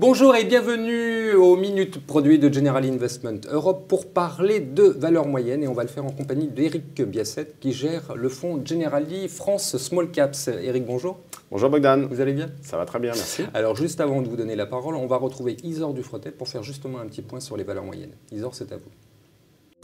Bonjour et bienvenue aux Minutes Produits de General Investment Europe pour parler de valeurs moyennes et on va le faire en compagnie d'Éric Biasset qui gère le fonds Generali France Small Caps. Éric, bonjour. Bonjour Bogdan. Vous allez bien Ça va très bien, merci. Alors juste avant de vous donner la parole, on va retrouver Isor Dufrotet pour faire justement un petit point sur les valeurs moyennes. Isor, c'est à vous.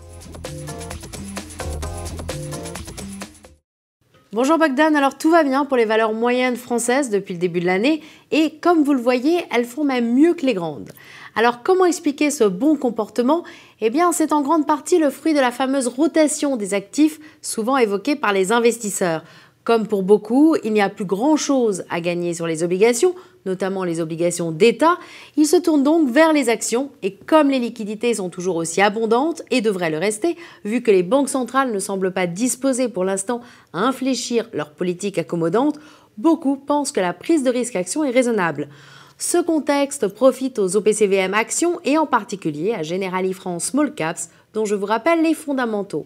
Bonjour Bogdan, alors tout va bien pour les valeurs moyennes françaises depuis le début de l'année et comme vous le voyez, elles font même mieux que les grandes. Alors comment expliquer ce bon comportement Eh bien c'est en grande partie le fruit de la fameuse rotation des actifs souvent évoquée par les investisseurs. Comme pour beaucoup, il n'y a plus grand-chose à gagner sur les obligations, notamment les obligations d'État. Ils se tournent donc vers les actions et comme les liquidités sont toujours aussi abondantes et devraient le rester, vu que les banques centrales ne semblent pas disposées pour l'instant à infléchir leur politique accommodante, beaucoup pensent que la prise de risque action est raisonnable. Ce contexte profite aux OPCVM Actions et en particulier à Generali France Small Caps, dont je vous rappelle les fondamentaux.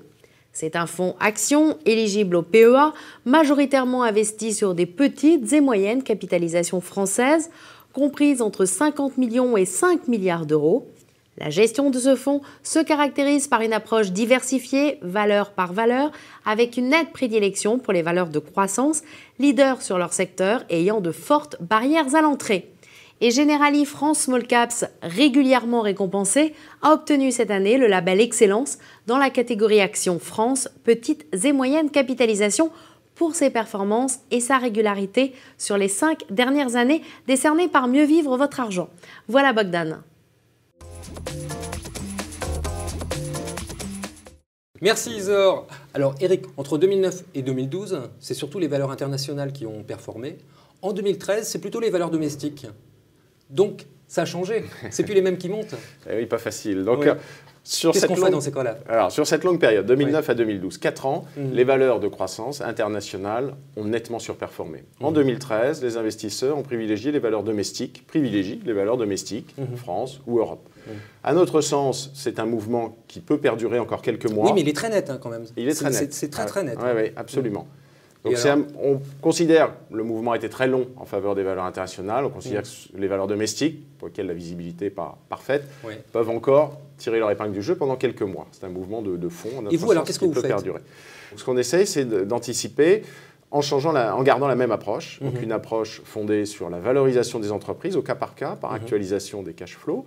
C'est un fonds action éligible au PEA, majoritairement investi sur des petites et moyennes capitalisations françaises, comprises entre 50 millions et 5 milliards d'euros. La gestion de ce fonds se caractérise par une approche diversifiée, valeur par valeur, avec une nette prédilection pour les valeurs de croissance, leaders sur leur secteur ayant de fortes barrières à l'entrée et Generali France Small Caps, régulièrement récompensé, a obtenu cette année le label Excellence dans la catégorie Action France Petites et Moyennes Capitalisations pour ses performances et sa régularité sur les cinq dernières années décernées par Mieux Vivre Votre Argent. Voilà Bogdan. Merci Isor. Alors Eric, entre 2009 et 2012, c'est surtout les valeurs internationales qui ont performé. En 2013, c'est plutôt les valeurs domestiques. Donc, ça a changé. C'est plus les mêmes qui montent. Eh oui, pas facile. Donc, euh, sur Qu'est-ce cette qu'on longue... dans ces cas-là Alors, sur cette longue période, 2009 à 2012, 4 ans, mhm. les valeurs de croissance internationales ont nettement surperformé. En 2013, mhm. les investisseurs ont privilégié les valeurs domestiques, privilégient les valeurs domestiques, mhm. France ou Europe. À notre sens, c'est un mouvement qui peut perdurer encore quelques mois. Oui, mais il est très net hein, quand même. Il est très net. C'est, très ah très net. Oui, oui, absolument. Donc on considère, le mouvement été très long en faveur des valeurs internationales, on considère mm. que les valeurs domestiques, pour lesquelles la visibilité n'est pas parfaite, peuvent encore tirer leur épingle du jeu pendant quelques mois. C'est un mouvement de, fond. Et vous, alors, qu'est-ce que vous faites Ce qu'on essaye, c'est d'anticiper en, changeant en gardant la même approche, donc mm-hmm. une approche fondée sur la valorisation des entreprises au cas par cas, par mm-hmm. actualisation des cash flows,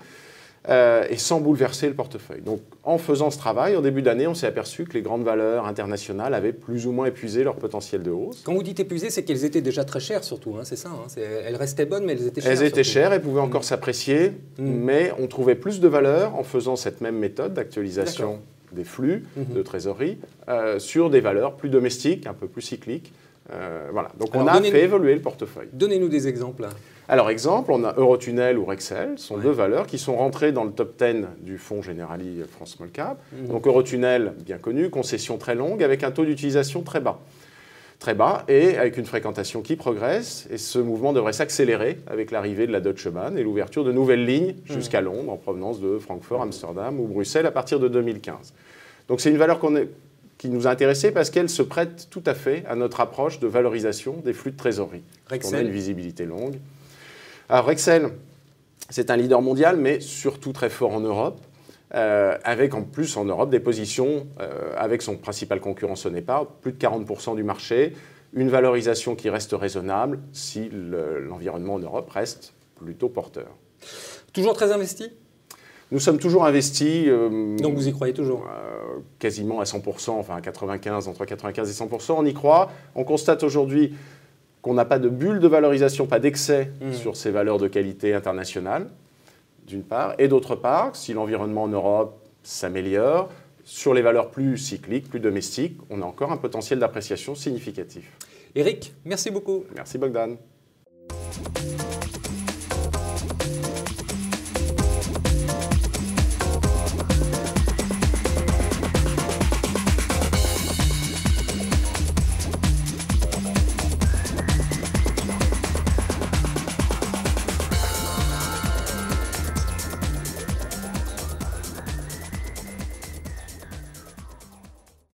euh, et sans bouleverser le portefeuille. Donc en faisant ce travail, au début d'année, on s'est aperçu que les grandes valeurs internationales avaient plus ou moins épuisé leur potentiel de hausse. Quand vous dites épuisé, c'est qu'elles étaient déjà très chères surtout, hein, c'est ça hein. Elles restaient bonnes, mais elles étaient chères. Elles étaient chères, elles pouvaient encore s'apprécier, mm. mais on trouvait plus de valeur en faisant cette même méthode d'actualisation des flux de mm-hmm. trésorerie euh, sur des valeurs plus domestiques, un peu plus cycliques, euh, voilà. Donc on a fait évoluer le portefeuille. Donnez-nous des exemples. Alors exemple, on a Eurotunnel ou Rexel, ce sont deux valeurs qui sont rentrées dans le top 10 du fonds Generali France Small Cap. Mhm. Donc Eurotunnel, bien connu, concession très longue avec un taux d'utilisation très bas. Très bas et avec une fréquentation qui progresse. Et ce mouvement devrait s'accélérer avec l'arrivée de la Deutsche Bahn et l'ouverture de nouvelles lignes mhm. jusqu'à Londres en provenance de Francfort, Amsterdam ou Bruxelles à partir de 2015. Donc c'est une valeur qu'on est qui nous a intéressés parce qu'elle se prête tout à fait à notre approche de valorisation des flux de trésorerie. Rexel. On a une visibilité longue. Alors Rexel, c'est un leader mondial, mais surtout très fort en Europe. Euh, avec en plus en Europe des positions euh, avec son principal concurrent pas plus de 40% du marché, une valorisation qui reste raisonnable si l'environnement en Europe reste plutôt porteur. Toujours très investi Nous sommes toujours investis. Euh, Donc vous y croyez toujours quasiment à 100%, enfin à 95, entre 95 et 100%, on y croit. On constate aujourd'hui qu'on n'a pas de bulle de valorisation, pas d'excès mmh. sur ces valeurs de qualité internationale, d'une part, et d'autre part, si l'environnement en Europe s'améliore, sur les valeurs plus cycliques, plus domestiques, on a encore un potentiel d'appréciation significatif. Eric, merci beaucoup. Merci Bogdan.